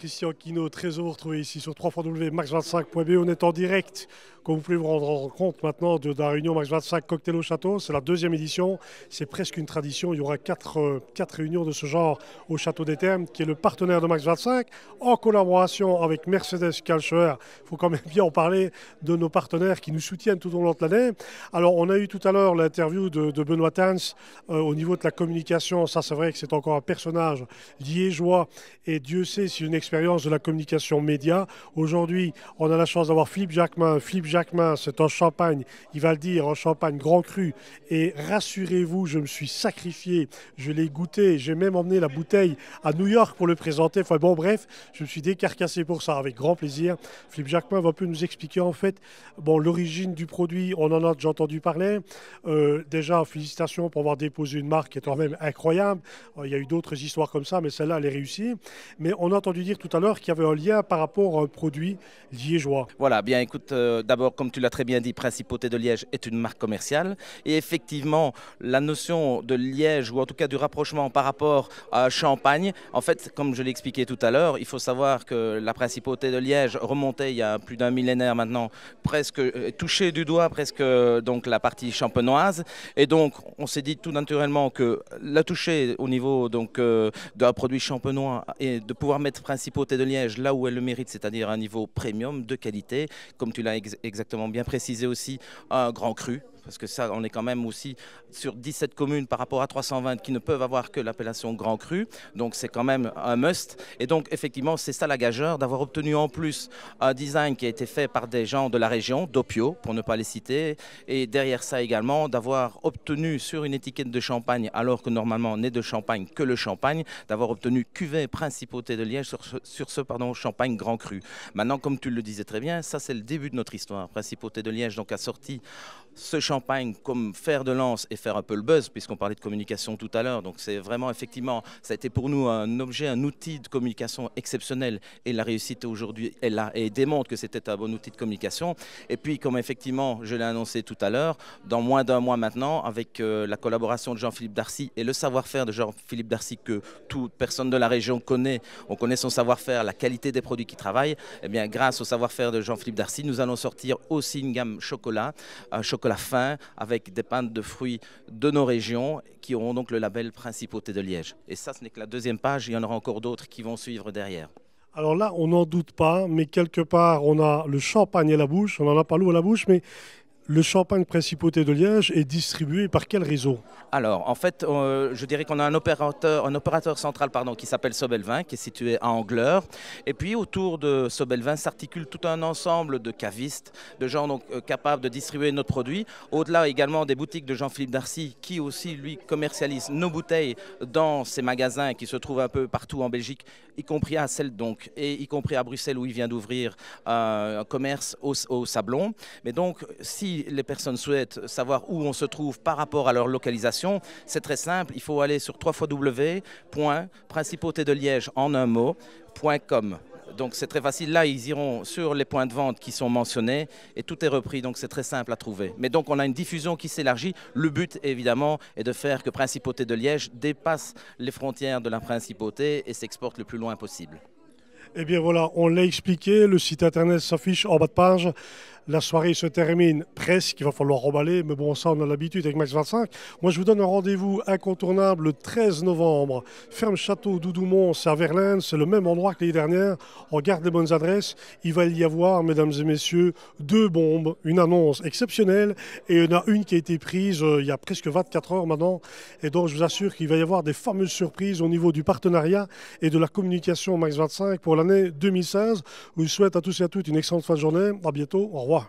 Christian Kino, très heureux de retrouver ici sur www.max25.be. On est en direct, comme vous pouvez vous rendre compte maintenant, de, la réunion Max25 Cocktail au Château. C'est la deuxième édition, c'est presque une tradition. Il y aura quatre, euh, quatre réunions de ce genre au Château des Thèmes, qui est le partenaire de Max25, en collaboration avec Mercedes Calcheur. Il faut quand même bien en parler de nos partenaires qui nous soutiennent tout au long de l'année. Alors, on a eu tout à l'heure l'interview de, de, Benoît Tans euh, au niveau de la communication. Ça, c'est vrai que c'est encore un personnage liégeois. Et Dieu sait si une de la communication média. Aujourd'hui, on a la chance d'avoir Philippe Jacquemin. Philippe Jacquemin, c'est en Champagne, il va le dire, en Champagne, grand cru. Et rassurez-vous, je me suis sacrifié, je l'ai goûté, j'ai même emmené la bouteille à New York pour le présenter. Enfin bon, bref, je me suis décarcassé pour ça, avec grand plaisir. Philippe Jacquemin va peut peu nous expliquer en fait bon, l'origine du produit, on en a déjà entendu parler. Euh, déjà, félicitations pour avoir déposé une marque qui est quand même incroyable. Euh, il y a eu d'autres histoires comme ça, mais celle-là, elle est réussie. Mais on a entendu dire tout à l'heure qu'il y avait un lien par rapport à un produit liégeois. Voilà, bien écoute, euh, d'abord, comme tu l'as très bien dit, Principauté de Liège est une marque commerciale. Et effectivement, la notion de Liège, ou en tout cas du rapprochement par rapport à Champagne, en fait, comme je l'ai expliqué tout à l'heure, il faut savoir que la Principauté de Liège remontait il y a plus d'un millénaire maintenant, presque euh, touchée du doigt, presque euh, donc la partie champenoise. Et donc, on s'est dit tout naturellement que la toucher au niveau donc de d'un produit champenois et de pouvoir mettre Principauté de Liège là où elle le mérite, c'est-à-dire un niveau premium de qualité, comme tu l'as exactement bien précisé aussi, un grand cru, parce que ça, on est quand même aussi sur 17 communes par rapport à 320 qui ne peuvent avoir que l'appellation Grand Cru, donc c'est quand même un must. Et donc, effectivement, c'est ça la gageur d'avoir obtenu en plus un design qui a été fait par des gens de la région, d'Opio, pour ne pas les citer, et derrière ça également, d'avoir obtenu sur une étiquette de champagne, alors que normalement n'est de champagne que le champagne, d'avoir obtenu cuvée principauté de Liège sur ce, champagne Grand Cru. Maintenant, comme tu le disais très bien, ça c'est le début de notre histoire. Principauté de Liège donc a sorti ce champagne comme faire de lance et faire un peu le buzz, puisqu'on parlait de communication tout à l'heure. Donc c'est vraiment effectivement, ça a été pour nous un objet, un outil de communication exceptionnel et la réussite aujourd'hui est là et démontre que c'était un bon outil de communication. Et puis comme effectivement, je l'ai annoncé tout à l'heure, dans moins d'un mois maintenant, avec euh, la collaboration de Jean-Philippe Darcy et le savoir-faire de Jean-Philippe Darcy que toute personne de la région connaît, on connaît son savoir-faire, la qualité des produits qu'il travaille, et eh bien grâce au savoir-faire de Jean-Philippe Darcy, nous allons sortir aussi une gamme chocolat, chocolat que la fin avec des pintes de fruits de nos régions qui auront donc le label Principauté de Liège. Et ça, ce n'est que la deuxième page, il y en aura encore d'autres qui vont suivre derrière. Alors là, on n'en doute pas, mais quelque part, on a le champagne à la bouche, on n'en a pas l'eau à la bouche, mais le champagne Principauté de Liège est distribué par quel réseau Alors, en fait, euh, je dirais qu'on a un opérateur, central pardon, qui s'appelle Sobelvin, qui est situé à Angleur. Et puis, autour de Sobelvin s'articule tout un ensemble de cavistes, de gens donc, euh, capables de distribuer notre produit. Au-delà également des boutiques de Jean-Philippe Darcy, qui aussi, lui, commercialise nos bouteilles dans ses magasins qui se trouvent un peu partout en Belgique, y compris à celle donc, et y compris à Bruxelles, où il vient d'ouvrir euh, un commerce au, au Sablon. Mais donc, si les personnes souhaitent savoir où on se trouve par rapport à leur localisation, c'est très simple. Il faut aller sur www.principauté de Liège en un mot.com. Donc c'est très facile. Là, ils iront sur les points de vente qui sont mentionnés et tout est repris. Donc c'est très simple à trouver. Mais donc on a une diffusion qui s'élargit. Le but, évidemment, est de faire que Principauté de Liège dépasse les frontières de la Principauté et s'exporte le plus loin possible. Eh bien voilà, on l'a expliqué, le site internet s'affiche en bas de page la soirée se termine presque, il va falloir reballer, mais bon, ça on a l'habitude avec Max 25. Moi je vous donne un rendez-vous incontournable le 13 novembre. Ferme Château Doudoumont, c'est à Verlaine, c'est le même endroit que l'année dernière. On garde les bonnes adresses. Il va y avoir, mesdames et messieurs, deux bombes, une annonce exceptionnelle et il y en a une qui a été prise euh, il y a presque 24 heures maintenant. Et donc je vous assure qu'il va y avoir des fameuses surprises au niveau du partenariat et de la communication Max 25 pour l'année 2016. Je vous souhaite à tous et à toutes une excellente fin de journée. À bientôt. Au revoir.